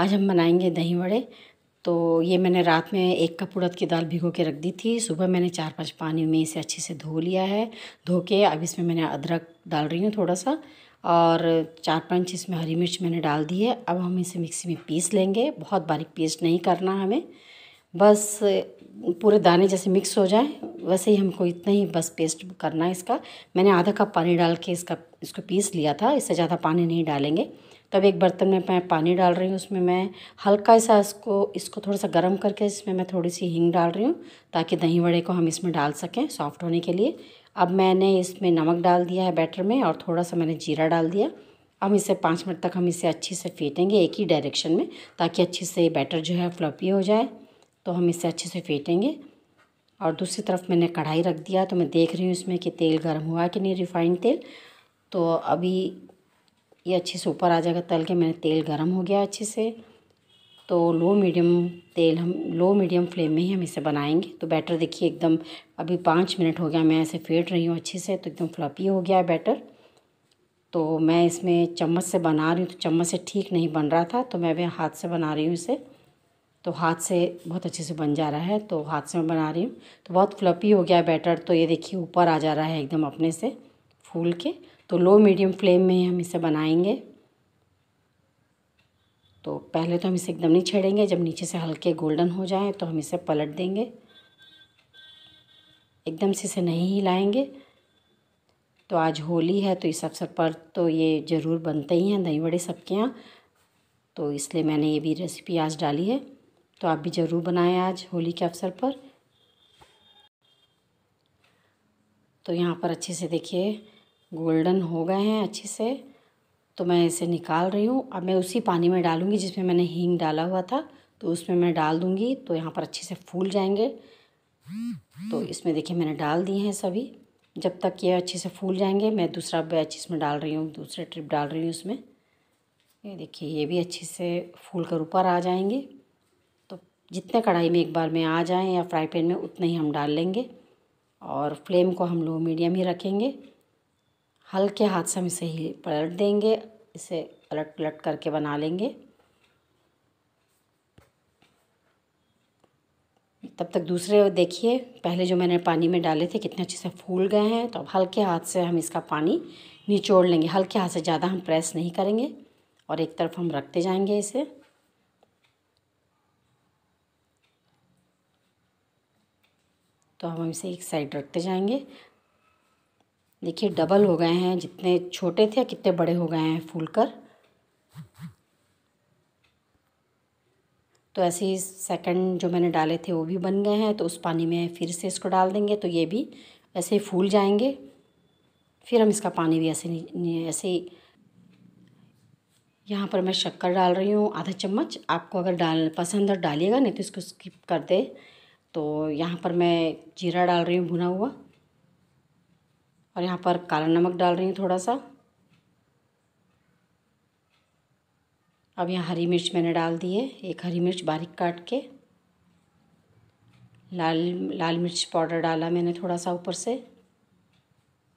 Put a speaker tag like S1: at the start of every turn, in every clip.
S1: आज हम बनाएंगे दही वड़े तो ये मैंने रात में एक कप उड़द की दाल भिगो के रख दी थी सुबह मैंने चार पांच पानी में इसे अच्छे से धो लिया है धो के अब इसमें मैंने अदरक डाल रही हूँ थोड़ा सा और चार पांच इसमें हरी मिर्च मैंने डाल दी है अब हम इसे मिक्सी में पीस लेंगे बहुत बारीक पेस्ट नहीं करना हमें बस पूरे दाने जैसे मिक्स हो जाए वैसे ही हमको इतना ही बस पेस्ट करना है इसका मैंने आधा कप पानी डाल के इसका इसको पीस लिया था इससे ज़्यादा पानी नहीं डालेंगे तब एक बर्तन में मैं पानी डाल रही हूँ उसमें मैं हल्का सा इसको इसको थोड़ा सा गर्म करके इसमें मैं थोड़ी सी हींग डाल रही हूँ ताकि दही वड़े को हम इसमें डाल सकें सॉफ्ट होने के लिए अब मैंने इसमें नमक डाल दिया है बैटर में और थोड़ा सा मैंने जीरा डाल दिया हम इसे पाँच मिनट तक हम इसे अच्छे से फेंटेंगे एक ही डायरेक्शन में ताकि अच्छे से बैटर जो है फ्लपी हो जाए तो हम इसे अच्छे से फेंटेंगे और दूसरी तरफ मैंने कढ़ाई रख दिया तो मैं देख रही हूँ इसमें कि तेल गर्म हुआ कि नहीं रिफाइंड तेल तो अभी ये अच्छे से ऊपर आ जाएगा तल के मैंने तेल गरम हो गया अच्छे से तो लो मीडियम तेल हम लो मीडियम फ्लेम में ही हम इसे बनाएंगे तो बैटर देखिए एकदम अभी पाँच मिनट हो गया मैं ऐसे फेट रही हूँ अच्छे से तो एकदम फ्लपी हो गया है बैटर तो मैं इसमें चम्मच से बना रही हूँ तो चम्मच से ठीक नहीं बन रहा था तो मैं अभी हाथ से बना रही हूँ इसे तो हाथ से बहुत अच्छे से बन जा रहा है तो हाथ से मैं बना रही हूँ तो बहुत फ्लपी हो गया बैटर तो ये देखिए ऊपर आ जा रहा है एकदम अपने से फूल के तो लो मीडियम फ्लेम में हम इसे बनाएंगे तो पहले तो हम इसे एकदम नहीं छेड़ेंगे जब नीचे से हल्के गोल्डन हो जाए तो हम इसे पलट देंगे एकदम से इसे नहीं हिलाएंगे तो आज होली है तो इस अवसर पर तो ये ज़रूर बनते ही हैं दही बड़े सबके यहाँ तो इसलिए मैंने ये भी रेसिपी आज डाली है तो आप भी ज़रूर बनाएं आज होली के अवसर पर तो यहाँ पर अच्छे से देखिए गोल्डन हो गए हैं अच्छे से तो मैं इसे निकाल रही हूँ अब मैं उसी पानी में डालूँगी जिसमें मैंने हींग डाला हुआ था तो उसमें मैं डाल दूँगी तो यहाँ पर अच्छे से फूल जाएंगे तो इसमें देखिए मैंने डाल दिए हैं सभी जब तक ये अच्छे से फूल जाएंगे मैं दूसरा बैच इसमें डाल रही हूँ दूसरे ट्रिप डाल रही हूँ उसमें ये देखिए ये भी अच्छे से फूल कर ऊपर आ जाएंगे तो जितने कढ़ाई में एक बार में आ जाएँ या फ्राई पैन में उतने ही हम डाल लेंगे और फ्लेम को हम लो मीडियम ही रखेंगे हल्के हाथ से हम इसे ही पलट देंगे इसे पलट पलट करके बना लेंगे तब तक दूसरे देखिए पहले जो मैंने पानी में डाले थे कितने अच्छे से फूल गए हैं तो अब हल्के हाथ से हम इसका पानी निचोड़ लेंगे हल्के हाथ से ज़्यादा हम प्रेस नहीं करेंगे और एक तरफ हम रखते जाएंगे इसे तो हम इसे एक साइड रखते जाएंगे देखिए डबल हो गए हैं जितने छोटे थे कितने बड़े हो गए हैं फूल कर तो ऐसे ही सेकेंड जो मैंने डाले थे वो भी बन गए हैं तो उस पानी में फिर से इसको डाल देंगे तो ये भी ऐसे ही फूल जाएंगे फिर हम इसका पानी भी ऐसे ऐसे ही यहाँ पर मैं शक्कर डाल रही हूँ आधा चम्मच आपको अगर डाल पसंद है डालिएगा नहीं तो इसको स्किप कर दे तो यहाँ पर मैं जीरा डाल रही हूँ भुना हुआ और यहाँ पर काला नमक डाल रही हूँ थोड़ा सा अब यहाँ हरी मिर्च मैंने डाल दी है एक हरी मिर्च बारीक काट के लाल लाल मिर्च पाउडर डाला मैंने थोड़ा सा ऊपर से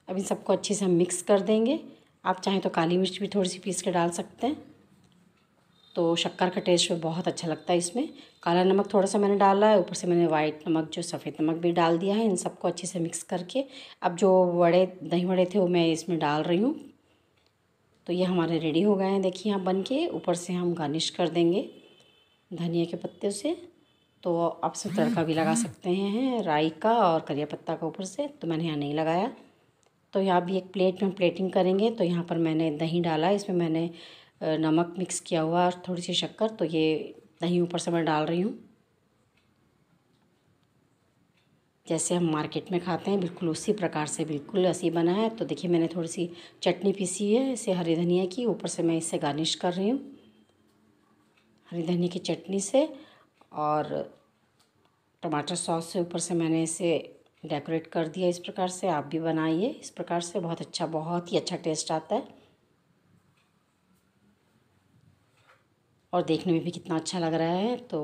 S1: अब इन सबको अच्छे से हम मिक्स कर देंगे आप चाहें तो काली मिर्च भी थोड़ी सी पीस के डाल सकते हैं तो शक्कर का टेस्ट बहुत अच्छा लगता है इसमें काला नमक थोड़ा सा मैंने डाला है ऊपर से मैंने वाइट नमक जो सफ़ेद नमक भी डाल दिया है इन सबको अच्छे से मिक्स करके अब जो बड़े दही बड़े थे वो मैं इसमें डाल रही हूँ तो ये हमारे रेडी हो गए हैं देखिए यहाँ बन के ऊपर से हम गार्निश कर देंगे धनिया के पत्ते से तो आप सब तड़का भी लगा सकते हैं राई का और करिया पत्ता का ऊपर से तो मैंने यहाँ नहीं लगाया तो यहाँ भी एक प्लेट में प्लेटिंग करेंगे तो यहाँ पर मैंने दही डाला इसमें मैंने नमक मिक्स किया हुआ और थोड़ी सी शक्कर तो ये दही ऊपर से मैं डाल रही हूँ जैसे हम मार्केट में खाते हैं बिल्कुल उसी प्रकार से बिल्कुल ऐसी बना है तो देखिए मैंने थोड़ी सी चटनी पीसी है इसे हरी धनिया की ऊपर से मैं इसे गार्निश कर रही हूँ हरी धनिया की चटनी से और टमाटर सॉस से ऊपर से मैंने इसे डेकोरेट कर दिया इस प्रकार से आप भी बनाइए इस प्रकार से बहुत अच्छा बहुत ही अच्छा टेस्ट आता है और देखने में भी कितना अच्छा लग रहा है तो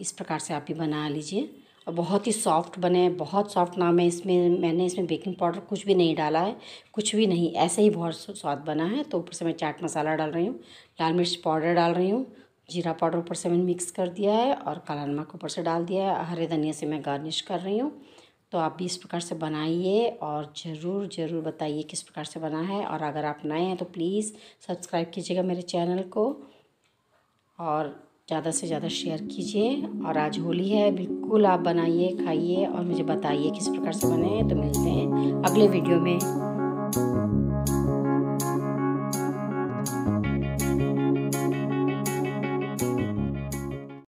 S1: इस प्रकार से आप भी बना लीजिए और बहुत ही सॉफ्ट बने बहुत सॉफ्ट नाम है इसमें मैंने इसमें बेकिंग पाउडर कुछ भी नहीं डाला है कुछ भी नहीं ऐसे ही बहुत स्वाद बना है तो ऊपर से मैं चाट मसाला डाल रही हूँ लाल मिर्च पाउडर डाल रही हूँ जीरा पाउडर ऊपर से मैंने मिक्स कर दिया है और काला नमक ऊपर से डाल दिया है हरे धनिया से मैं गार्निश कर रही हूँ तो आप भी इस प्रकार से बनाइए और ज़रूर ज़रूर बताइए किस प्रकार से बना है और अगर आप नए हैं तो प्लीज़ सब्सक्राइब कीजिएगा मेरे चैनल को और ज़्यादा से ज़्यादा शेयर कीजिए और आज होली है बिल्कुल आप बनाइए खाइए और मुझे बताइए किस प्रकार से बने तो मिलते हैं अगले वीडियो में